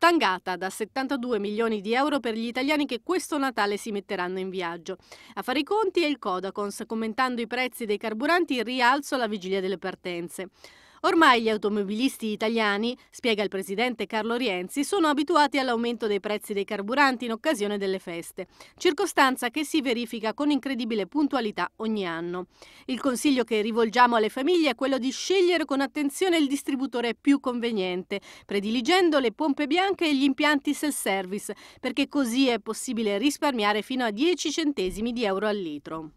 stangata da 72 milioni di euro per gli italiani che questo Natale si metteranno in viaggio. A fare i conti è il Codacons, commentando i prezzi dei carburanti in rialzo alla vigilia delle partenze. Ormai gli automobilisti italiani, spiega il presidente Carlo Rienzi, sono abituati all'aumento dei prezzi dei carburanti in occasione delle feste, circostanza che si verifica con incredibile puntualità ogni anno. Il consiglio che rivolgiamo alle famiglie è quello di scegliere con attenzione il distributore più conveniente, prediligendo le pompe bianche e gli impianti self-service, perché così è possibile risparmiare fino a 10 centesimi di euro al litro.